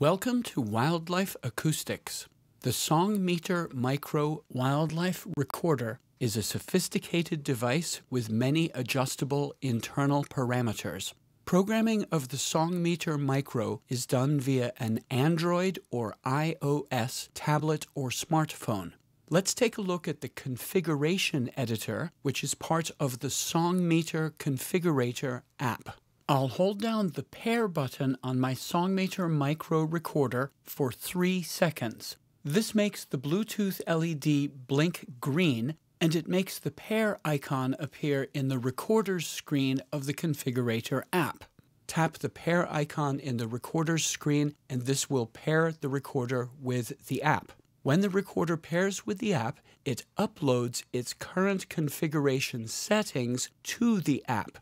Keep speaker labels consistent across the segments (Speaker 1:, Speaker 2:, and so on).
Speaker 1: Welcome to Wildlife Acoustics. The Songmeter Micro Wildlife Recorder is a sophisticated device with many adjustable internal parameters. Programming of the Songmeter Micro is done via an Android or iOS tablet or smartphone. Let's take a look at the configuration editor, which is part of the Songmeter Configurator app. I'll hold down the pair button on my Songmaker micro recorder for 3 seconds. This makes the Bluetooth LED blink green and it makes the pair icon appear in the recorder's screen of the configurator app. Tap the pair icon in the recorder's screen and this will pair the recorder with the app. When the recorder pairs with the app, it uploads its current configuration settings to the app.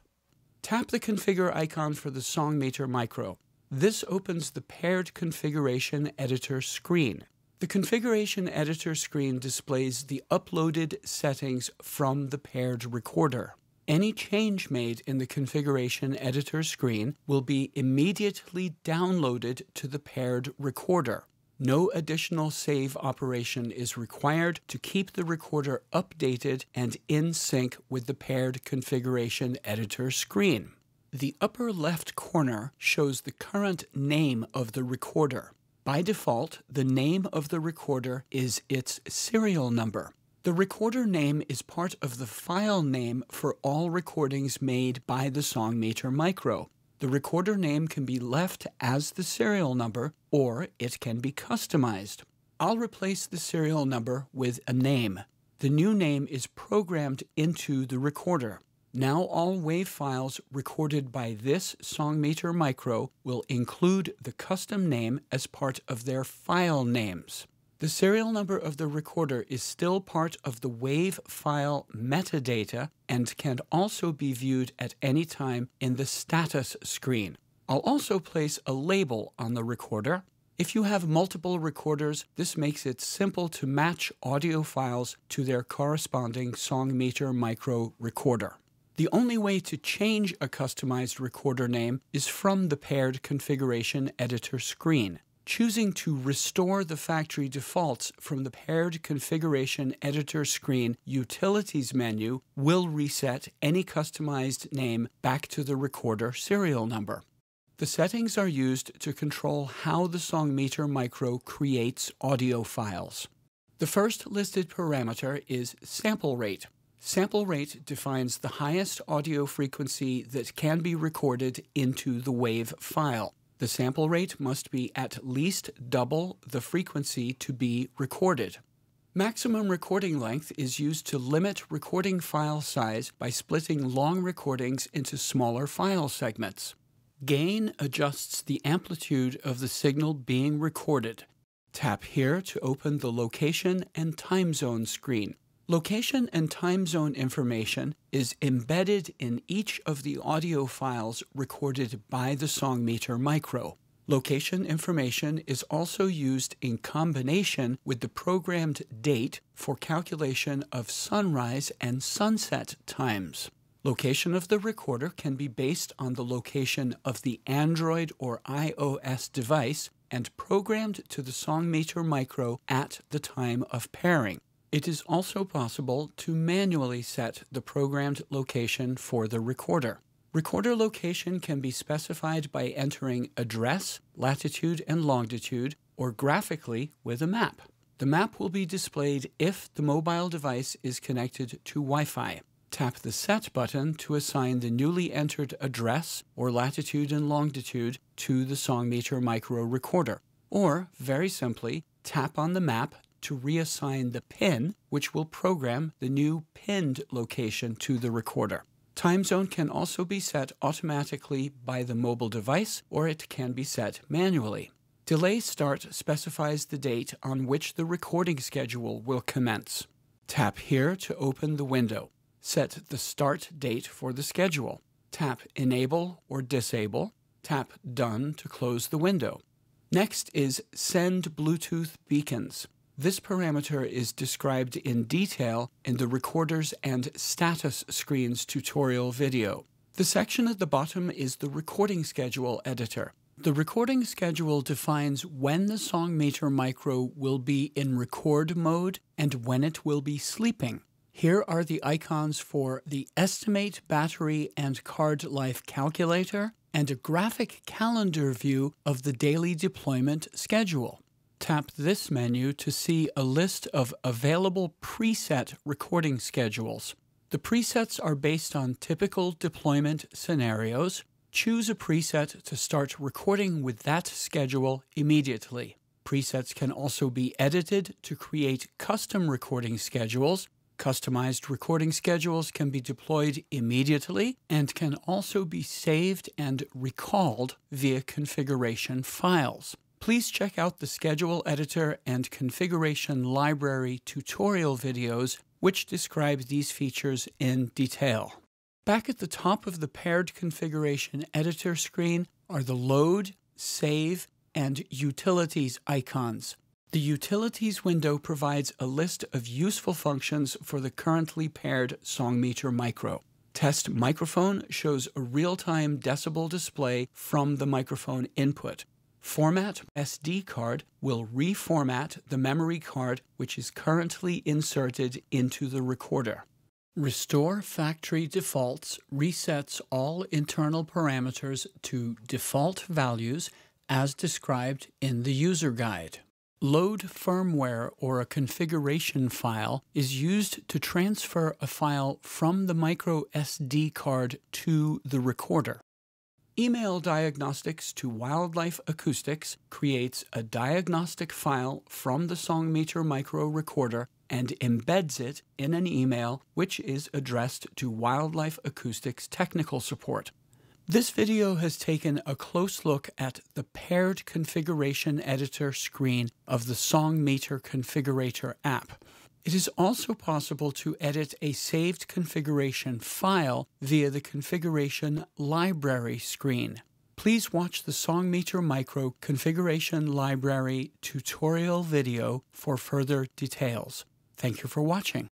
Speaker 1: Tap the configure icon for the SongMaker Micro. This opens the Paired Configuration Editor screen. The Configuration Editor screen displays the uploaded settings from the paired recorder. Any change made in the Configuration Editor screen will be immediately downloaded to the paired recorder. No additional save operation is required to keep the recorder updated and in sync with the paired configuration editor screen. The upper left corner shows the current name of the recorder. By default, the name of the recorder is its serial number. The recorder name is part of the file name for all recordings made by the Songmeter Micro, the recorder name can be left as the serial number or it can be customized. I'll replace the serial number with a name. The new name is programmed into the recorder. Now all WAV files recorded by this Songmeter Micro will include the custom name as part of their file names. The serial number of the recorder is still part of the WAV file metadata and can also be viewed at any time in the status screen. I'll also place a label on the recorder. If you have multiple recorders, this makes it simple to match audio files to their corresponding Songmeter micro recorder. The only way to change a customized recorder name is from the paired configuration editor screen choosing to restore the factory defaults from the Paired Configuration Editor screen Utilities menu will reset any customized name back to the recorder serial number. The settings are used to control how the Songmeter Micro creates audio files. The first listed parameter is sample rate. Sample rate defines the highest audio frequency that can be recorded into the WAV file. The sample rate must be at least double the frequency to be recorded. Maximum recording length is used to limit recording file size by splitting long recordings into smaller file segments. Gain adjusts the amplitude of the signal being recorded. Tap here to open the Location and Time Zone screen. Location and time zone information is embedded in each of the audio files recorded by the Songmeter Micro. Location information is also used in combination with the programmed date for calculation of sunrise and sunset times. Location of the recorder can be based on the location of the Android or iOS device and programmed to the Songmeter Micro at the time of pairing. It is also possible to manually set the programmed location for the recorder. Recorder location can be specified by entering address, latitude, and longitude, or graphically with a map. The map will be displayed if the mobile device is connected to Wi-Fi. Tap the Set button to assign the newly entered address or latitude and longitude to the Songmeter micro recorder. Or, very simply, tap on the map to reassign the pin, which will program the new pinned location to the recorder. Time zone can also be set automatically by the mobile device, or it can be set manually. Delay start specifies the date on which the recording schedule will commence. Tap here to open the window. Set the start date for the schedule. Tap Enable or Disable. Tap Done to close the window. Next is Send Bluetooth Beacons. This parameter is described in detail in the Recorders and Status Screens tutorial video. The section at the bottom is the Recording Schedule Editor. The recording schedule defines when the Songmeter Micro will be in record mode and when it will be sleeping. Here are the icons for the Estimate Battery and Card Life Calculator and a graphic calendar view of the daily deployment schedule. Tap this menu to see a list of available preset recording schedules. The presets are based on typical deployment scenarios. Choose a preset to start recording with that schedule immediately. Presets can also be edited to create custom recording schedules. Customized recording schedules can be deployed immediately and can also be saved and recalled via configuration files please check out the Schedule Editor and Configuration Library tutorial videos which describe these features in detail. Back at the top of the Paired Configuration Editor screen are the Load, Save, and Utilities icons. The Utilities window provides a list of useful functions for the currently paired Songmeter Micro. Test microphone shows a real-time decibel display from the microphone input. Format SD card will reformat the memory card which is currently inserted into the recorder. Restore factory defaults resets all internal parameters to default values as described in the user guide. Load firmware or a configuration file is used to transfer a file from the micro SD card to the recorder. Email diagnostics to Wildlife Acoustics creates a diagnostic file from the Songmeter micro recorder and embeds it in an email which is addressed to Wildlife Acoustics technical support. This video has taken a close look at the paired configuration editor screen of the Songmeter Configurator app. It is also possible to edit a saved configuration file via the Configuration Library screen. Please watch the Songmeter Micro Configuration Library tutorial video for further details. Thank you for watching.